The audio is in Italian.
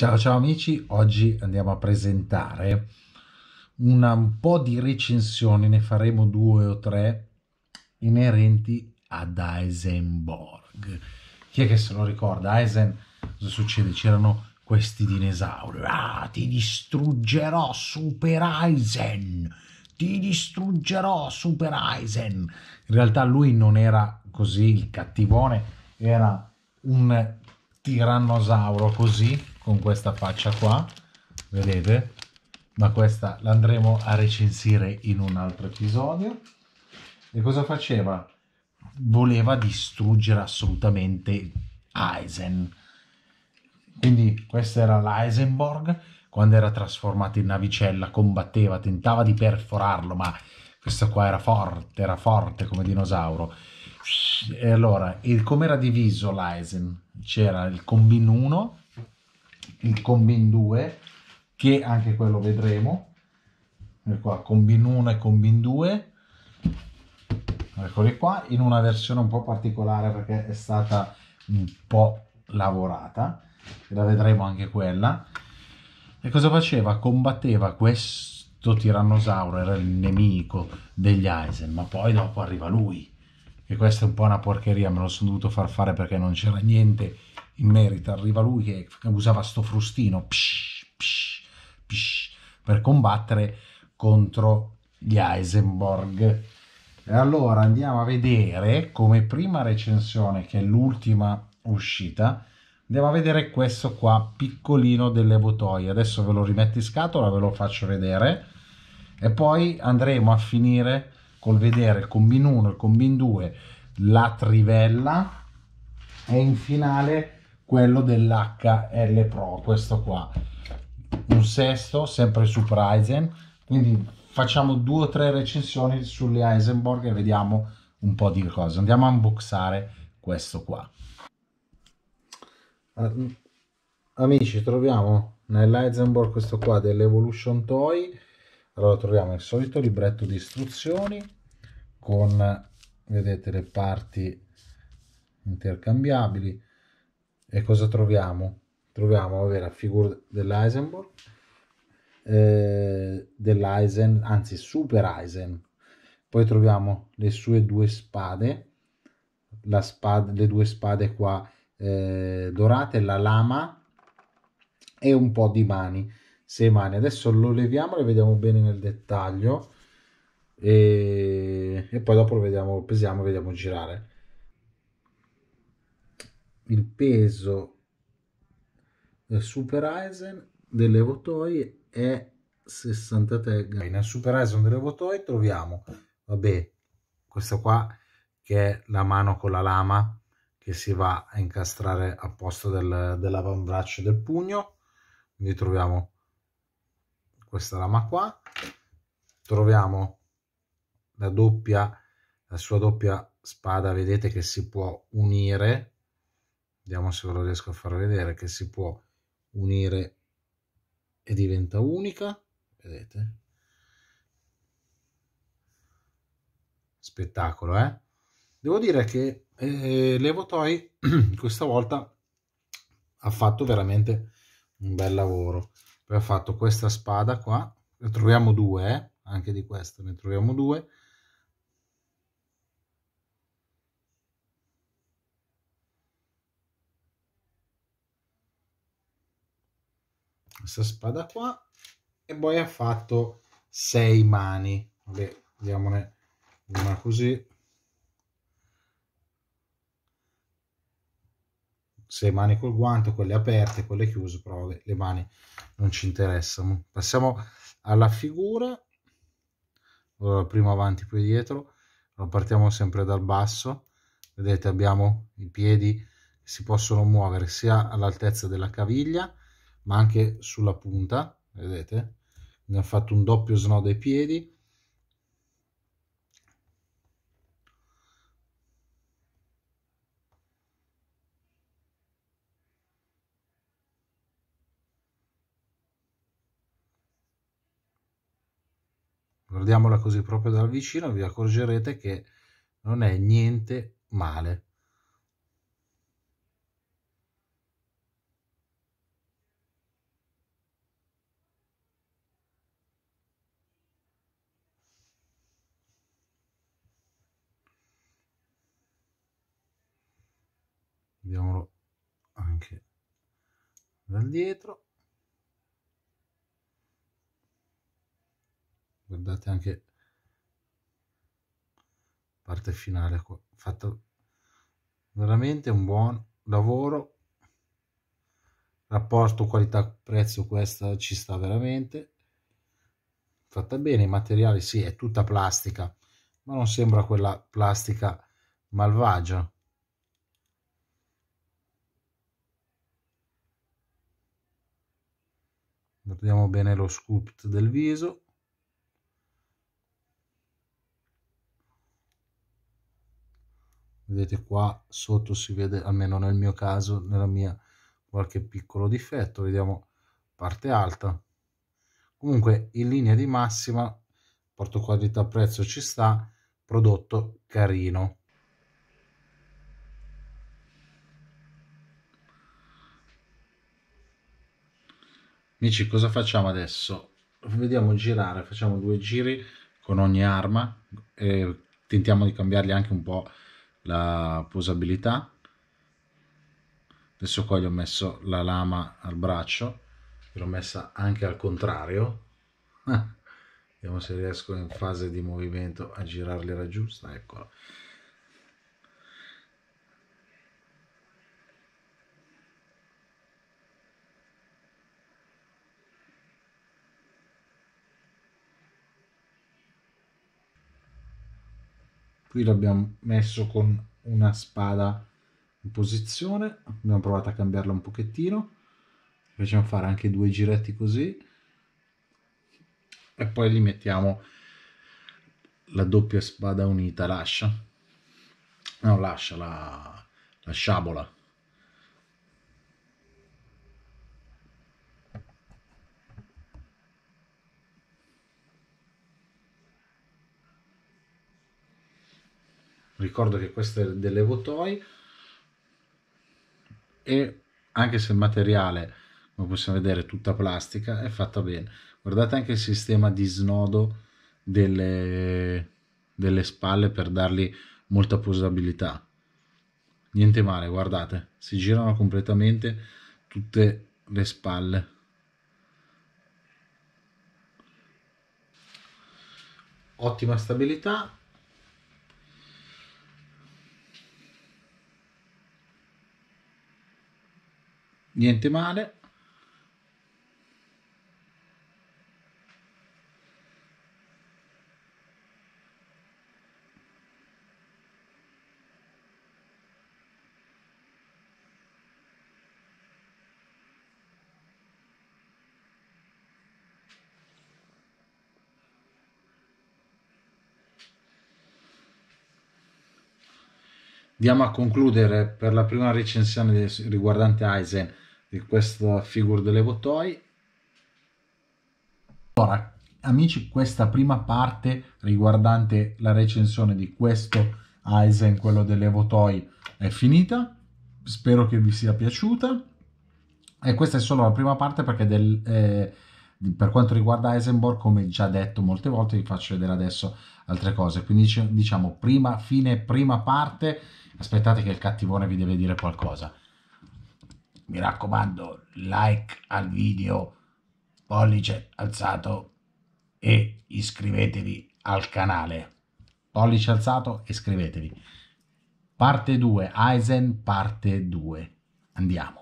Ciao ciao amici, oggi andiamo a presentare una, un po' di recensioni, ne faremo due o tre, inerenti ad Heisenborg. Chi è che se lo ricorda? Heisen, cosa succede? C'erano questi dinosauri. Ah, ti distruggerò, Super Heisen! Ti distruggerò, Super Heisen! In realtà lui non era così, il cattivone, era un tirannosauro così con questa faccia qua, vedete? Ma questa l'andremo a recensire in un altro episodio. E cosa faceva? Voleva distruggere assolutamente Eisen. Quindi questa era l'Eisenborg, quando era trasformato in navicella, combatteva, tentava di perforarlo, ma questo qua era forte, era forte come dinosauro. E allora, come era diviso l'Eisen? C'era il Combin 1 il Combin 2, che anche quello vedremo. Ecco qua, Combin 1 e Combin 2. Eccoli qua, in una versione un po' particolare perché è stata un po' lavorata. La vedremo anche quella. E cosa faceva? Combatteva questo tirannosauro, era il nemico degli Aizen, ma poi dopo arriva lui. E questa è un po' una porcheria, me lo sono dovuto far fare perché non c'era niente in merito. Arriva lui che usava sto frustino psh, psh, psh, per combattere contro gli Heisenborg. E allora andiamo a vedere come prima recensione, che è l'ultima uscita, andiamo a vedere questo qua, piccolino delle Votoie. Adesso ve lo rimetto in scatola, ve lo faccio vedere e poi andremo a finire col vedere il combin 1, il combin 2, la trivella e in finale quello dell'HL Pro, questo qua. Un sesto, sempre su Ryzen, quindi facciamo due o tre recensioni sulle Heisenborg e vediamo un po' di cose. Andiamo a unboxare questo qua. Ah, mm, amici, troviamo nell'Heisenborg questo qua dell'Evolution Toy. Allora troviamo il solito libretto di istruzioni con, vedete, le parti intercambiabili, e cosa troviamo? Troviamo vabbè, la figura dell'Eisenborg, eh, dell'Eisen, anzi Super Eisen. Poi troviamo le sue due spade, la spada, le due spade qua eh, dorate, la lama e un po' di mani. Sei mani. Adesso lo leviamo e vediamo bene nel dettaglio. E, e, poi dopo lo vediamo, lo pesiamo e vediamo girare il peso eh, Super Eisen delle Votoi è 63 grammi. Nel Super Eisen delle Votoi troviamo, vabbè, questa qua che è la mano con la lama che si va a incastrare a posto del, dell'avambraccio del pugno, quindi troviamo questa lama qua, troviamo la doppia, la sua doppia spada, vedete che si può unire vediamo se ve lo riesco a far vedere che si può unire e diventa unica vedete spettacolo eh devo dire che eh, l'Evotoy questa volta ha fatto veramente un bel lavoro poi ha fatto questa spada qua ne troviamo due eh? anche di questa ne troviamo due questa spada qua e poi ha fatto sei mani vabbè diamone una così sei mani col guanto quelle aperte quelle chiuse però vabbè, le mani non ci interessano passiamo alla figura allora, prima avanti poi dietro allora, partiamo sempre dal basso vedete abbiamo i piedi che si possono muovere sia all'altezza della caviglia ma anche sulla punta, vedete? Ne ho fatto un doppio snodo ai piedi. Guardiamola così proprio dal vicino, vi accorgerete che non è niente male. vediamolo anche dal dietro guardate anche parte finale qua fatto veramente un buon lavoro rapporto qualità prezzo questa ci sta veramente fatta bene i materiali sì è tutta plastica ma non sembra quella plastica malvagia guardiamo bene lo sculpt del viso vedete qua sotto si vede almeno nel mio caso nella mia qualche piccolo difetto vediamo parte alta comunque in linea di massima porto qualità prezzo ci sta prodotto carino Nici, cosa facciamo adesso? Vediamo girare, facciamo due giri con ogni arma e tentiamo di cambiargli anche un po' la posabilità. Adesso qua gli ho messo la lama al braccio, l'ho messa anche al contrario. Vediamo se riesco in fase di movimento a girarli girargliela giusta, eccola. qui l'abbiamo messo con una spada in posizione abbiamo provato a cambiarla un pochettino facciamo fare anche due giretti così e poi gli mettiamo la doppia spada unita lascia no lascia la, la sciabola ricordo che questo è dell'Evo Toy e anche se il materiale come possiamo vedere è tutta plastica è fatta bene guardate anche il sistema di snodo delle, delle spalle per dargli molta posabilità niente male guardate si girano completamente tutte le spalle ottima stabilità niente male. Andiamo a concludere per la prima recensione riguardante Eisen di questa figura dell'Evo Toy. Allora, amici, questa prima parte riguardante la recensione di questo Aizen, quello delle votoi, è finita. Spero che vi sia piaciuta. E questa è solo la prima parte perché del, eh, per quanto riguarda Eisenborg, come già detto molte volte, vi faccio vedere adesso altre cose. Quindi diciamo prima fine, prima parte, aspettate che il cattivone vi deve dire qualcosa mi raccomando like al video pollice alzato e iscrivetevi al canale pollice alzato e iscrivetevi parte 2 Aizen parte 2 andiamo